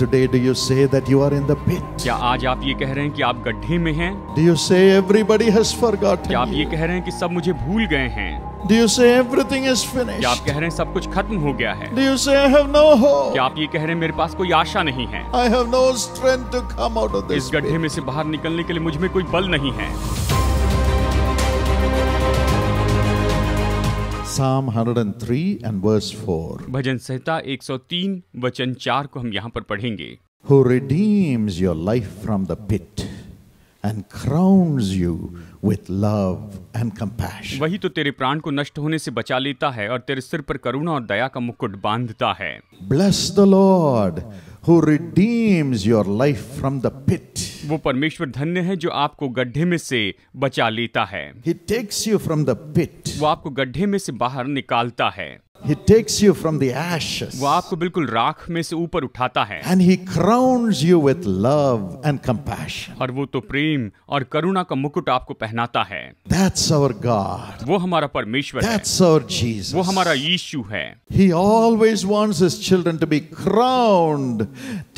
Today, do you say that you are in the pit? क्या आज आप ये कह रहे हैं कि आप गड्ढे में हैं? Do you say everybody has forgotten? क्या आप ये कह रहे हैं कि सब मुझे भूल गए हैं? Do you say everything is finished? क्या आप कह रहे हैं सब कुछ खत्म हो गया है? Do you say I have no hope? क्या आप ये कह रहे हैं मेरे पास कोई आशा नहीं है? I have no strength to come out of this. इस गड्ढे में से बाहर निकलने के लिए मुझ में कोई बल नहीं है. Psalm 103 and verse 4. भजन संहिता 103 वचन 4 को हम यहाँ पर पढ़ेंगे Who redeems your life from the pit. and crowns you with love and compassion. वही तो तेरे प्राण को नष्ट होने से बचा लेता है और तेरे सिर पर करुणा और दया का मुकुट बांधता है Bless the Lord who redeems your life from the pit. वो परमेश्वर धन्य है जो आपको गड्ढे में से बचा लेता है He takes you from the pit. वो आपको गड्ढे में से बाहर निकालता है He takes you from the ashes. वो आपको बिल्कुल राख में से ऊपर उठाता है And he crowns you with love and compassion. और वो तो प्रेम और करुणा का मुकुट आपको पहनाता है That's our God. वो हमारा परमेश्वर है. That's our Jesus. वो हमारा यीशु है He always wants his children to be crowned,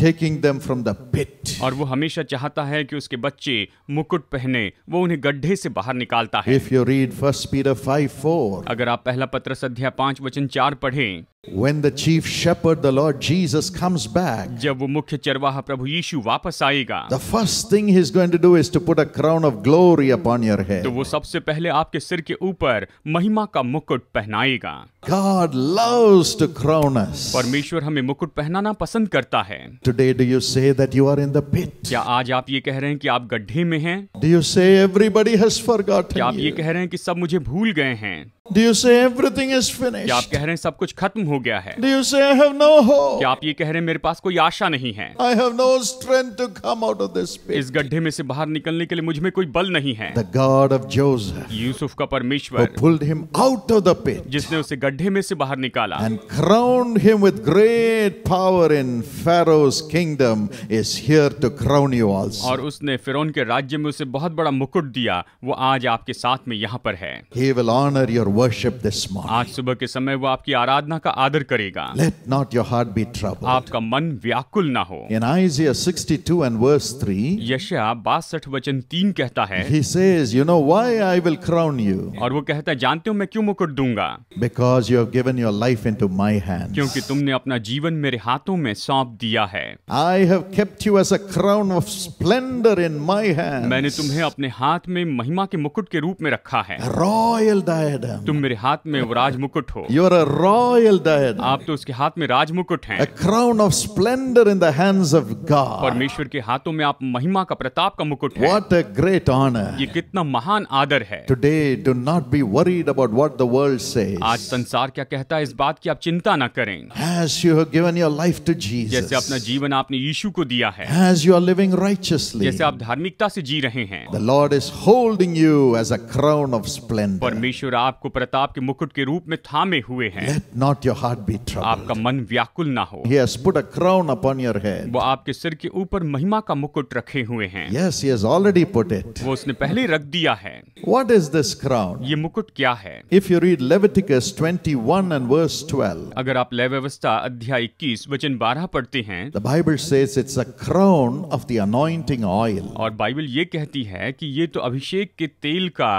taking them from the pit. और वो हमेशा चाहता है कि उसके बच्चे मुकुट पहने वो उन्हें गड्ढे से बाहर निकालता है If you read 1 Peter 5:4. अगर आप पहला पत्र अध्याय पांच वचन सुसमाचार पढ़ें। When the chief shepherd, the Lord Jesus, comes back, जब वो मुख्य चरवाहा प्रभु यीशु वापस आएगा the first thing he's going to do is to put a crown of glory upon your head. तो वो सबसे पहले आपके सिर के ऊपर महिमा का मुकुट पहनाएगा God loves to crown us. परमेश्वर हमें मुकुट पहनाना पसंद करता है Today do you say that you are in the pit? क्या आज आप ये कह रहे हैं कि आप गड्ढे में हैं? Do you say everybody has forgotten क्या आप ये कह रहे हैं कि सब मुझे भूल गए हैं Do you say everything is finished? क्या आप कह रहे हैं सब कुछ खत्म हो गया है Do you say I have no hope? क्या आप ये कह रहे हैं मेरे पास कोई आशा नहीं है I have no strength to come out of this pit. इस गड्ढे में से बाहर निकलने के लिए मुझ में कोई बल नहीं है The God of Joseph, Yusuf का परमेश्वर who pulled him out of the pit, जिसने उसे गड्ढे में से बाहर निकाला and crowned him with great power in Pharaoh's kingdom, is here to crown you also. और उसने फिरौन के राज्य में उसे बहुत बड़ा मुकुट दिया वो आज आपके साथ में यहाँ पर है He will honor your worship this morning. आज सुबह के समय वो आपकी आराधना का आदर करेगा Let not your heart be troubled. आपका मन व्याकुल ना हो In Isaiah 62 and verse 3, यशया 62 वचन तीन कहता है he says, You know why I will crown you? और वो कहता है जानते हो मैं क्यों मुकुट दूंगा Because you have given your life into my hands. क्योंकि तुमने अपना जीवन मेरे हाथों में सौंप दिया है I have kept you as a crown of splendor in my hands. मैंने तुम्हें अपने हाथ में महिमा के मुकुट के रूप में रखा है रॉयल डायडम तुम मेरे हाथ में वो राजमुकुट हो you are a royal diadem आप तो उसके हाथ में राजमुकुट हैं a crown of splendour in the hands of God परमेश्वर के हाथों में आप महिमा का प्रताप का मुकुट हैं व्हाट अ ग्रेट ऑनर ये कितना महान आदर है today do not be worried about what the world says आज संसार क्या कहता है इस बात की आप चिंता ना करें as you have given your life to Jesus जैसे अपना जीवन आपने यीशु को दिया है as you are living righteously जैसे आप धार्मिकता से जी रहे हैं the Lord is holding you as a crown of splendour परमेश्वर आपको प्रताप के मुकुट के रूप में थामे हुए हैं Let not your heart be troubled. आपका मन व्याकुल ना हो He has put a crown upon your head. वो आपके सिर के ऊपर महिमा का मुकुट रखे हुए हैं Yes, he has already put it. वो उसने पहले रख दिया है What is this crown? ये मुकुट क्या है If you read Leviticus 21 and verse 12. अगर आप व्यवस्था अध्याय 21 वचन 12 पढ़ते हैं The Bible says it's a crown of the anointing oil. और बाइबल ये कहती है कि ये तो अभिषेक के तेल का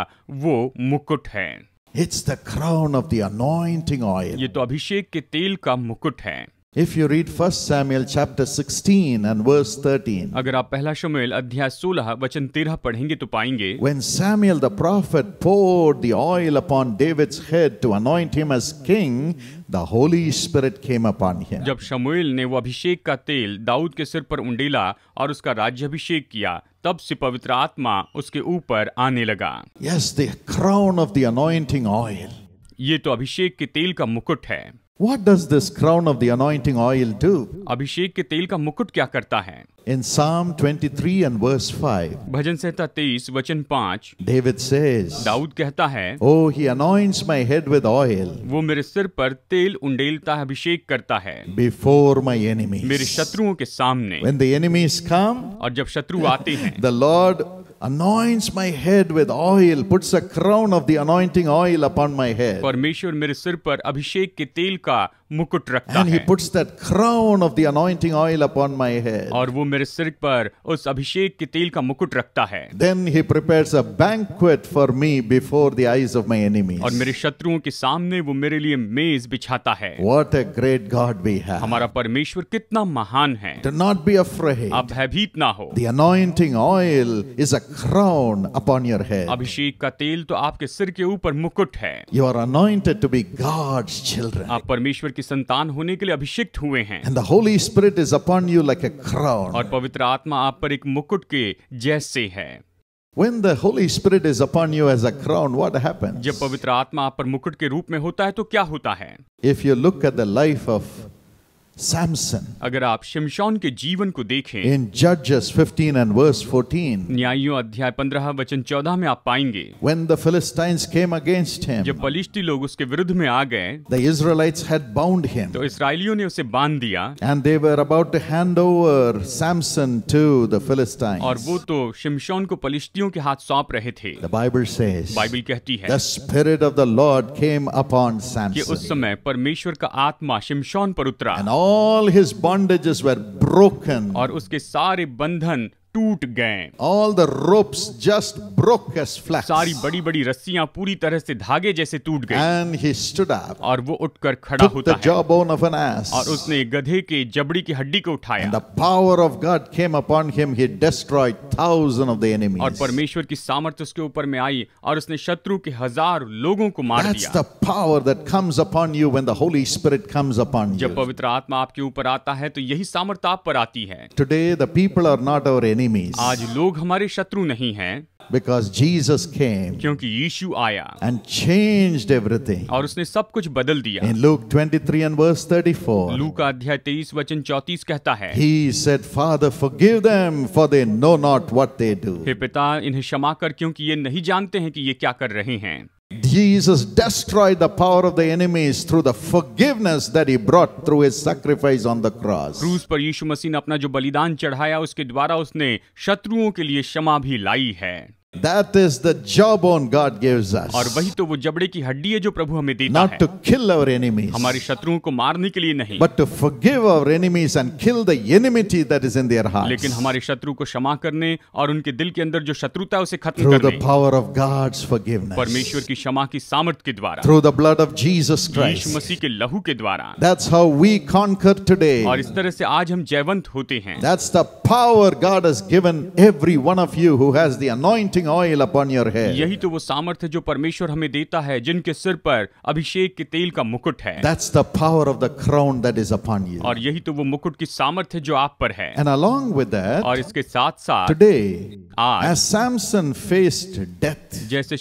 वो मुकुट है it's the crown of the anointing oil ये तो अभिषेक के तेल का मुकुट है If you read 1 Samuel chapter 16 and verse 13. अगर आप पहला शमूएल अध्याय 16 वचन 13 पढ़ेंगे तो पाएंगे When Samuel the prophet poured the oil upon David's head to anoint him as king, the Holy Spirit came upon him. जब शमूएल ने वो अभिषेक का तेल दाऊद के सिर पर उंडेला और उसका राज्य अभिषेक किया तब से पवित्र आत्मा उसके ऊपर आने लगा Yes, the crown of the anointing oil. ये तो अभिषेक के तेल का मुकुट है What does this crown of the anointing oil do? अभिषेक के तेल का मुकुट क्या करता है In Psalm 23 and verse 5, भजन संहिता 23 वचन 5, David says, दाऊद कहता है Oh, he anoints my head with oil. वो मेरे सिर पर तेल उंडेलता है अभिषेक करता है Before my enemies. मेरे शत्रुओं के सामने When the enemies come, और जब शत्रु आते हैं, the Lord anoints my head with oil puts a crown of the anointing oil upon my head parmeshwar mere sir par abhishek ke tel ka mukut rakhta hai and he puts that crown of the anointing oil upon my head aur wo mere sir par us abhishek ke tel ka mukut rakhta hai then he prepares a banquet for me before the eyes of my enemies aur mere shatruon ke samne wo mere liye mez bichhata hai what a great god we have hamara parmeshwar kitna महान hai do not be afraid ab bhayabhit na ho the anointing oil is a crown upon your head. अभिषेक का तेल तो आपके सिर के ऊपर मुकुट है You are anointed to be God's children. आप परमेश्वर की संतान होने के लिए अभिषिक्त हुए हैं And the Holy Spirit is upon you like a crown. और पवित्र आत्मा आप पर एक मुकुट के जैसे है When the Holy Spirit is upon you as a crown, what happens? जब पवित्र आत्मा आप पर मुकुट के रूप में होता है तो क्या होता है If you look at the life of Samson. अगर आप शमशान के जीवन को देखें इन जजेस 15 एंड वर्स 14 न्यायियों अध्याय 15 वचन 14 में आप पाएंगे when the Philistines came against him जब बलिश्ती लोग उसके विरुद्ध में आ गए the Israelites had bound him तो इस्राएलियों ने उसे बांध दिया and they were about to hand over Samson to the Philistines और वो तो शमशान को पलिश्तियों के हाथ सौंप रहे थे द बाइबल सेज बाइबल कहती है the spirit of the Lord came upon Samson कि उस समय परमेश्वर का आत्मा शमशान पर उतरा and all his bondages were broken. और उसके सारे बंधन टूट गए all the ropes just broke सारी बड़ी बड़ी रस्सियां पूरी तरह से धागे जैसे टूट गए एंड ही स्टूड अप और वो उठकर खड़ा होता है jaw bone of an ass और उसने गधे के जबड़ी की हड्डी को उठाया the power of God came upon him he destroyed thousand of the enemies और परमेश्वर की सामर्थ्य उसके ऊपर में आई और उसने शत्रु के हजार लोगों को मार That's दिया the power that comes upon you when the holy spirit comes upon you जब पवित्र आत्मा आपके ऊपर आता है तो यही सामर्थ्य आप पर आती है today the people are not our enemy enemies. आज लोग हमारे शत्रु नहीं हैं. Because Jesus came. क्योंकि यीशु आया. And changed everything. और उसने सब कुछ बदल दिया. In Luke 23 and verse 34. Luke अध्याय 23 वचन 34 कहता है. He said, Father, forgive them, for they know not what they do. हे पिता, इन्हें क्षमा कर क्योंकि ये नहीं जानते हैं कि ये क्या कर रहे हैं. Jesus destroyed the power of the enemies through the forgiveness that he brought through his sacrifice on the cross. क्रूस पर यीशु मसीह ने अपना जो बलिदान चढ़ाया उसके द्वारा उसने शत्रुओं के लिए क्षमा भी लाई है That is the jawbone God gives us. और वही तो वो जबड़े की हड्डी है जो प्रभु हमें देता Not है. Not to kill our enemies. हमारे शत्रुओं को मारने के लिए नहीं. But to forgive our enemies and kill the enmity that is in their hearts. लेकिन हमारे शत्रु को क्षमा करने और उनके दिल के अंदर जो शत्रुता उसे खत्म करने. Through the power of God's forgiveness. परमेश्वर की क्षमा की सामर्थ के द्वारा. Through the blood of Jesus Christ. यीशु मसीह के लहू के द्वारा. That's how we conquer today. और इस तरह से आज हम जयवंत होते हैं. That's the power God has given every one of you who has the anointing oil upon your head. यही तो वो सामर्थ्य जो परमेश्वर हमें देता है जिनके सिर पर अभिषेक के तेल का मुकुट है. That's the power of the crown that is upon you. और यही तो वो मुकुट की सामर्थ्य जो आप पर है. And along with that, और इसके साथ साथ today, आज, as Samson faced death, जैसे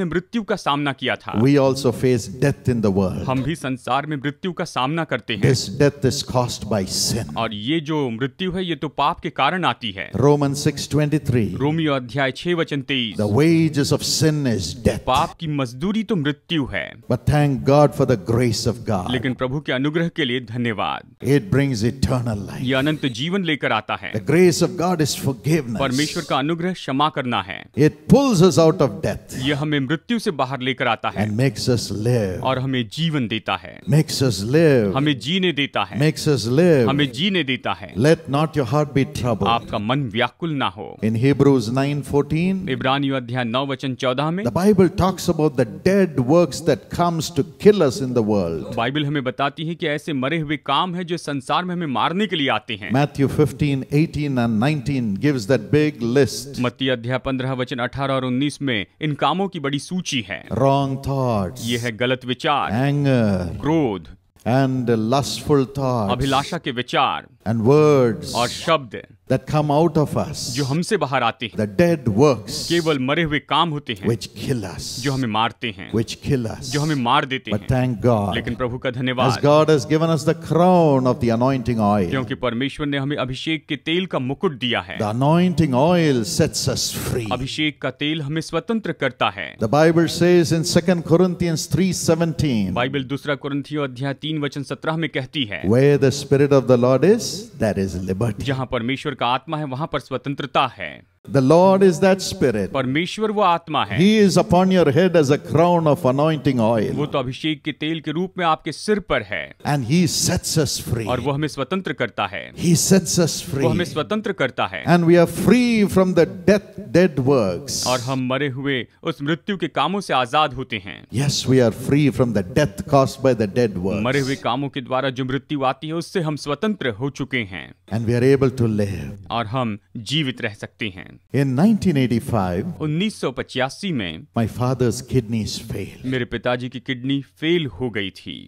ने मृत्यु का सामना किया था. We also face death in the world. हम भी संसार में मृत्यु का सामना करते हैं. This death is caused by sin. और ये जो मृत्यु है ये तो पाप के के कारण आती है रोमन सिक्स ट्वेंटी थ्री रोमियो अध्याय छह वचन तेईस the wages of sin is death पाप की मजदूरी तो मृत्यु है but thank God for the grace of God लेकिन प्रभु के अनुग्रह के लिए धन्यवाद इट ब्रिंग्स इटर्नल लाइफ ये अनंत जीवन लेकर आता है grace of God is forgiveness परमेश्वर का अनुग्रह क्षमा करना है it pulls us out of death ये हमें मृत्यु से बाहर लेकर आता है मेक्स अस लिव और हमें जीवन देता है मेक्स अस लिव हमें जीने देता है मेक्स अस लिव हमें जीने देता है let not your heart be troubled. आपका मन व्याकुल ना हो In Hebrews 9:14 इब्रानियों अध्याय 9 वचन 14 में The Bible talks about the dead works that comes to kill us in the world. Bible हमें बताती है कि ऐसे मरे हुए काम हैं जो संसार में हमें मारने के लिए आते हैं Matthew 15:18 and 19 gives that big list. मत्ती अध्याय 15 वचन 18 और 19 में इन कामों की बड़ी सूची है Wrong thoughts. ये है गलत विचार Anger. क्रोध and lustful thoughts and words और शब्द that come out of us jo humse bahar aate hain the dead works keval mare hue kaam hote hain which kill us jo hame maarte hain which kill us jo hame maar dete hain But thank God lekin prabhu ka dhanyawad as God has given us the crown of the anointing oil kyunki parmeshwar ne hame abhishek ke tel ka mukut diya hai the anointing oil sets us free abhishek ka tel hame swatantra karta hai the Bible says in second Corinthians 3:17 bible dusra corinthians adhyay 3 vachan 17 mein kehti hai where the spirit of the Lord is there is liberty jahan parmeshwar का आत्मा है वहां पर स्वतंत्रता है The Lord is that spirit. परमेश्वर वो आत्मा है He is upon your head as a crown of anointing oil. वो तो अभिषेक के तेल के रूप में आपके सिर पर है And he sets us free. और वो हमें स्वतंत्र करता है He sets us free. वो हमें स्वतंत्र करता है And we are free from the death dead works. और हम मरे हुए उस मृत्यु के कामों से आजाद होते हैं Yes, we are free from the death caused by the dead works. मरे हुए कामों के द्वारा जो मृत्यु आती है उससे हम स्वतंत्र हो चुके हैं And we are able to live. और हम जीवित रह सकते हैं हैं इन 1985 उन्नीस में माई फादर्स किडनी फेल मेरे पिताजी की किडनी फेल हो गई थी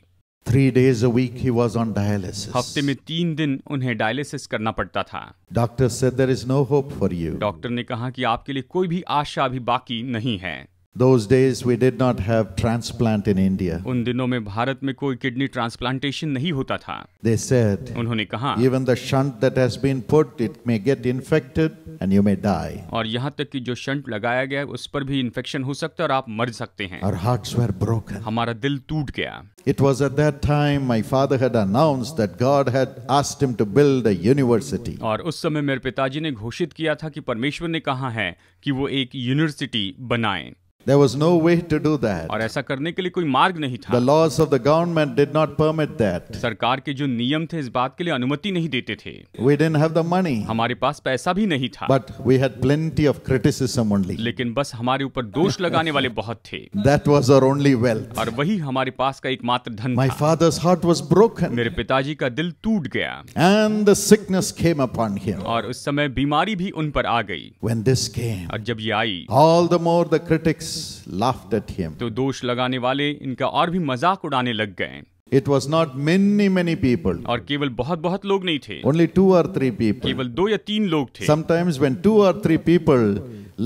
थ्री डेज अक ही वॉज ऑन डायलिस हफ्ते में तीन दिन उन्हें डायलिसिस करना पड़ता था डॉक्टर से there is no hope for you doctor ने कहा कि आपके लिए कोई भी आशा अभी बाकी नहीं है Those days we did not have transplant in India. उन दिनों में भारत में कोई किडनी ट्रांसप्लांटेशन नहीं होता था They said, उन्होंने कहा Even the shunt that has been put, it may get infected and you may die. और यहाँ तक कि जो शंट लगाया गया उस पर भी इन्फेक्शन हो सकता है और आप मर सकते हैं Our hearts were broken. हमारा दिल टूट गया It was at that time my father had announced that God had asked him to build a university. और उस समय मेरे पिताजी ने घोषित किया था कि परमेश्वर ने कहा है कि वो एक यूनिवर्सिटी बनाएं There was no way to do that. और ऐसा करने के लिए कोई मार्ग नहीं था The laws of the government did not permit that. सरकार के जो नियम थे इस बात के लिए अनुमति नहीं देते थे We didn't have the money. हमारे पास पैसा भी नहीं था But we had plenty of criticism only. लेकिन बस हमारे ऊपर दोष लगाने वाले बहुत थे That was our only wealth. और वही हमारे पास का एकमात्र धन था. My father's heart was broken. मेरे पिताजी का दिल टूट गया And the sickness came upon him. और उस समय बीमारी भी उन पर आ गई When this came, और जब ये आई all the more the critics critics laughed at him. तो दोष लगाने वाले इनका और भी मजाक उड़ाने लग गए It was not many many people. और केवल बहुत बहुत लोग नहीं थे Only two or three people. केवल दो या तीन लोग थे Sometimes when two or three people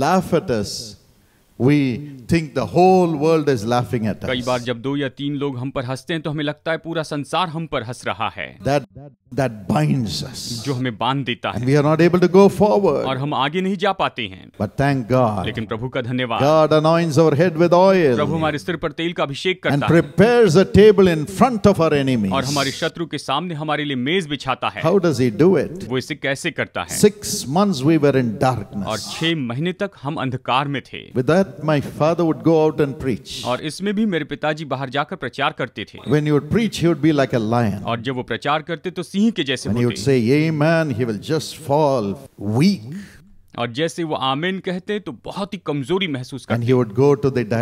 laugh at us, We think the whole world is laughing at us. कई बार जब दो या तीन लोग हम पर हंसते हैं तो हमें लगता है पूरा संसार हम पर हंस रहा है that, that binds us. जो हमें बांध देता है And we are not able to go forward. और हम आगे नहीं जा पाते हैं But thank God. लेकिन प्रभु का धन्यवाद God anoints our head with oil. प्रभु हमारे सिर पर तेल का अभिषेक करता And prepares a table in front of our enemies. और हमारे शत्रु के सामने हमारे लिए मेज बिछाता है How does he do it? वो इसे कैसे करता है Six months we were in darkness. और छह महीने तक हम अंधकार में थे With that my father would go out and preach. और इसमें भी मेरे पिताजी बाहर जाकर प्रचार करते थे When he would preach, he would be like a lion. और जब वो प्रचार करते तो सिंह के जैसे And he would say, Amen, he will just fall weak. और जैसे वो आमेन कहते तो बहुत ही कमजोरी महसूस करते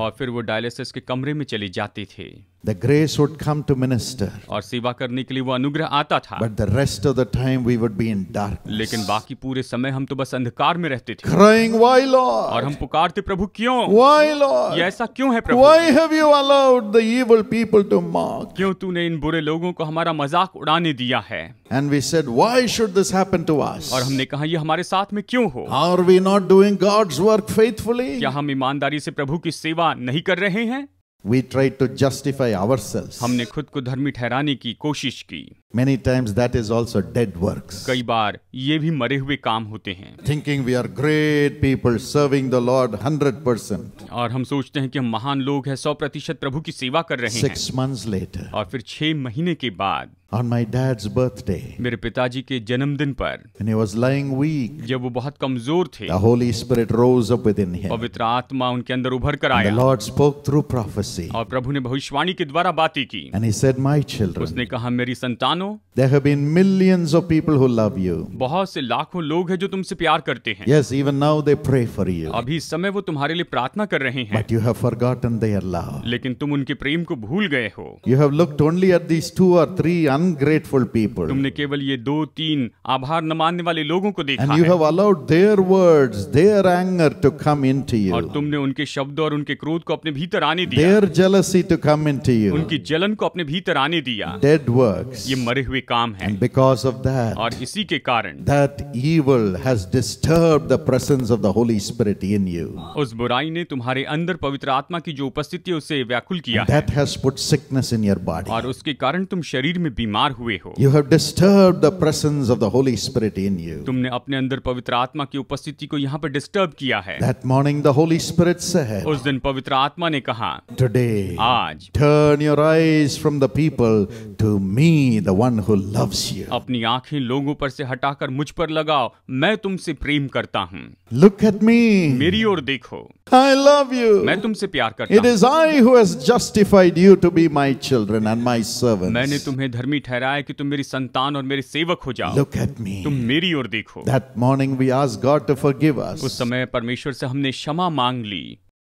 और फिर वो डायलिसिस के कमरे में चले जाते थे The grace would come to minister. और सेवा करने के लिए वो अनुग्रह आता था But the rest of the time we would be in darkness. लेकिन बाकी पूरे समय हम तो बस अंधकार में रहते थे Crying, Why, Lord? और हम पुकारते प्रभु क्यों Why, Lord? ये ऐसा क्यों है प्रभु Why have you allowed the evil people to mock? क्यों तूने इन बुरे लोगों को हमारा मजाक उड़ाने दिया है And we said, why should this happen to us? और हमने कहा ये हमारे साथ में क्यों हो Are we not doing God's work faithfully? क्या हम ईमानदारी से प्रभु की सेवा नहीं कर रहे हैं We try to justify ourselves. हमने खुद को धर्मी ठहराने की कोशिश की Many times that is also dead works. कई बार ये भी मरे हुए काम होते हैं Thinking we are great people serving the Lord 100%. और हम सोचते हैं कि हम महान लोग हैं 100 प्रतिशत प्रभु की सेवा कर रहे हैं Six months later. और फिर छह महीने के बाद on my dad's birthday मेरे पिताजी के जन्मदिन पर when he was lying weak जब वो बहुत कमजोर थे the holy spirit rose up within him पवित्र आत्मा उनके अंदर उभर कर आया the lord spoke through prophecy और प्रभु ने भविष्यवाणी के द्वारा बातें की and he said my children उसने कहा मेरी संतानों there have been millions of people who love you बहुत से लाखों लोग हैं जो तुमसे प्यार करते हैं yes even now they pray for you अभी इस समय वो तुम्हारे लिए प्रार्थना कर रहे हैं but you have forgotten their love लेकिन तुम उनके प्रेम को भूल गए हो you have looked only at these two or three ungrateful people. तुमने केवल ये दो तीन आभार न मानने वाले लोगों को देखा And you have allowed their words, their anger to come into you. और तुमने उनके शब्द और उनके क्रोध को अपने भीतर आने दिया. Their jealousy to come into you. उनकी जलन को अपने भीतर आने दिया. Dead works. ये मरे हुए काम हैं. And because of that. और इसी के कारण. That evil has disturbed the presence of the Holy Spirit in you. उस बुराई ने तुम्हारे अंदर पवित्र आत्मा की जो उपस्थिति है उसे व्याकुल किया. That has put sickness in your body. और उसके कारण तुम शरीर में बीमार बीमार हुए हो you have disturb the presence of the holy spirit in you तुमने अपने अंदर पवित्र आत्मा की उपस्थिति को यहाँ पर डिस्टर्ब किया है that morning the holy spirit said उस दिन पवित्र आत्मा ने कहा टुडे आज turn your eyes from the people to me the one who loves you अपनी आंखें लोगों पर से हटाकर मुझ पर लगाओ मैं तुमसे प्रेम करता हूँ लुक एट मी मेरी ओर देखो आई लव यू मैं तुमसे प्यार करता it is I who has justified you to be my children and my servants मैंने तुम्हें धर्मी नहीं ठहरा है कि तुम मेरी संतान और मेरे सेवक हो जाओ Look at me. तुम मेरी ओर देखो That morning we asked God to forgive us. उस समय परमेश्वर से हमने क्षमा मांग ली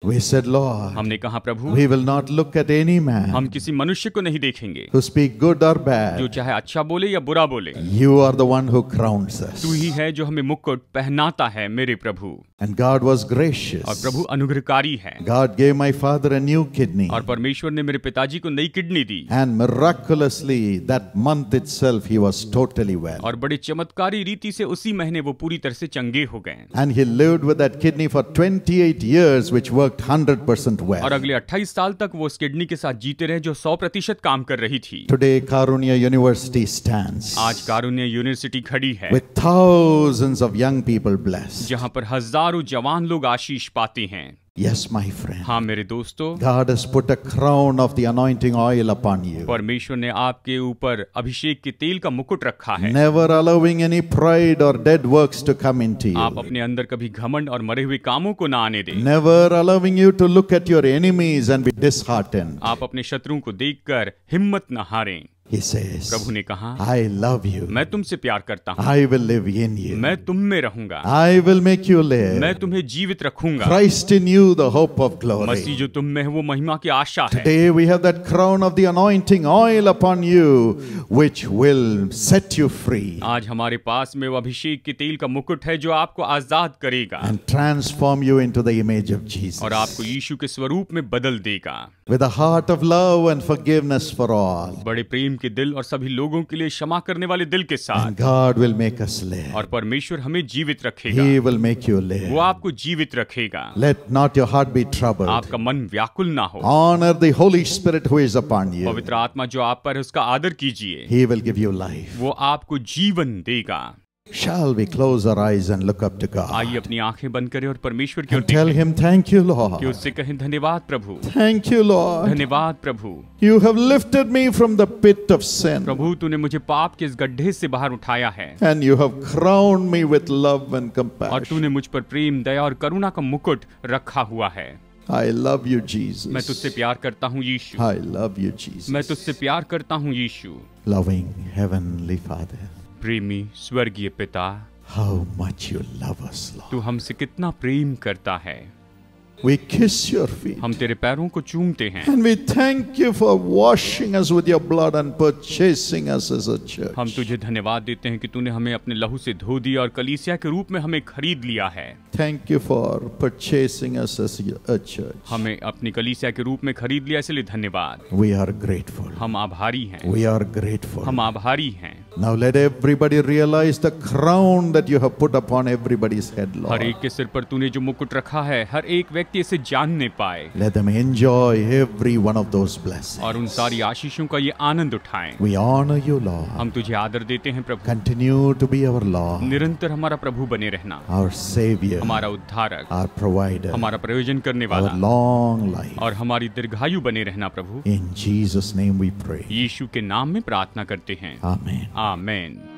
We said, Lord, हमने कहा प्रभु we will not look at any man हम किसी मनुष्य को नहीं देखेंगे who speak good or bad. जो चाहे अच्छा बोले या बुरा बोले You are the one who crowns us. तू ही है जो हमें मुकुट पहनाता है मेरे प्रभु And God was gracious. और प्रभु अनुग्रहकारी है God gave my father a new kidney. और परमेश्वर ने मेरे पिताजी को नई किडनी दी And miraculously that month itself he was totally well. और बड़े चमत्कारी रीति से उसी महीने वो पूरी तरह से चंगे हो गए And he lived with that kidney for 28 years which were well. और अगले 28 साल तक वो उस किडनी के साथ जीते रहे जो 100 प्रतिशत काम कर रही थी टुडे कारुनिया यूनिवर्सिटी स्टैंड आज कारुनिया यूनिवर्सिटी खड़ी है with thousands of young people blessed जहां पर हजारों जवान लोग आशीष पाते हैं Yes, my friend. हाँ मेरे दोस्तों God has put a crown of the anointing oil upon you. परमेश्वर ने आपके ऊपर अभिषेक के तेल का मुकुट रखा है Never allowing any pride or dead works to come into you. आप अपने अंदर कभी घमंड और मरे हुए कामों को ना आने दें Never allowing you to look at your enemies and be disheartened. आप अपने शत्रुओं को देखकर हिम्मत न हारें He says, प्रभु ने कहा आई लव यू मैं तुमसे प्यार करता हूँ I will live in you मैं तुम में रहूंगा I will make you live मैं तुम्हें जीवित रखूंगा Christ in you the hope of glory जो तुम में है वो महिमा की आशा है today we have that crown of the anointing oil upon you which will set you free आज हमारे पास में वो अभिषेक के तेल का मुकुट है जो आपको आजाद करेगा and transform you into the image of Jesus और आपको यीशु के स्वरूप में बदल देगा with heart of love and forgiveness for all बड़े प्रेम के दिल और सभी लोगों के लिए क्षमा करने वाले दिल के साथ God will make us live और परमेश्वर हमें जीवित रखेगा he will make you live वो आपको जीवित रखेगा let not your heart be troubled आपका मन व्याकुल ना हो honour the holy spirit who is upon you पवित्र आत्मा जो आप पर है उसका आदर कीजिए he will give you life वो आपको जीवन देगा Shall we close our eyes and look up to God? आइए अपनी आंखें बंद करें और परमेश्वर की ओर देखें. tell him thank you Lord. कि उससे कहें धन्यवाद प्रभु. Thank you Lord. धन्यवाद प्रभु. You have lifted me from the pit of sin. प्रभु तूने मुझे पाप के इस गड्ढे से बाहर उठाया है. And you have crowned me with love and compassion. और तूने मुझ पर प्रेम, दया और करुणा का मुकुट रखा हुआ है. I love you, Jesus. मैं तुझसे प्यार करता हूँ यीशु. I love you, Jesus. मैं तुझसे प्यार करता हूँ यीशु. Loving heavenly Father. प्रेमी स्वर्गीय पिता How much you love us, Lord. तू हमसे कितना प्रेम करता है We kiss your feet. हम तेरे पैरों को चूमते हैं And we thank you for washing us with your blood and purchasing us as a church. हम तुझे धन्यवाद देते हैं कि तूने हमें अपने लहू से धो दिया और कलीसिया के रूप में हमें खरीद लिया है Thank you for purchasing us as a church. हमें अपनी कलीसिया के रूप में खरीद लिया इसलिए धन्यवाद We are grateful. हम आभारी हैं We are grateful. हम आभारी हैं Now let everybody realize the crown that you have put upon everybody's head, Lord. हर एक के सिर पर तूने जो मुकुट रखा है, हर एक व्यक्ति इसे जानने पाए. Let them enjoy every one of those blessings. और उन सारी आशीषों का ये आनंद उठाएं. We honor you, Lord. हम तुझे आदर देते हैं, प्रभु. Continue to be our Lord. निरंतर हमारा प्रभु बने रहना. Our Savior. हमारा उद्धारक. Our Provider. हमारा प्रयोजन करने वाला. Our long life. और हमारी दीर्घायु बने रहना, प्रभु. In Jesus' name we pray. यीशु के नाम में प्रार्थना करते हैं. Amen. Amen.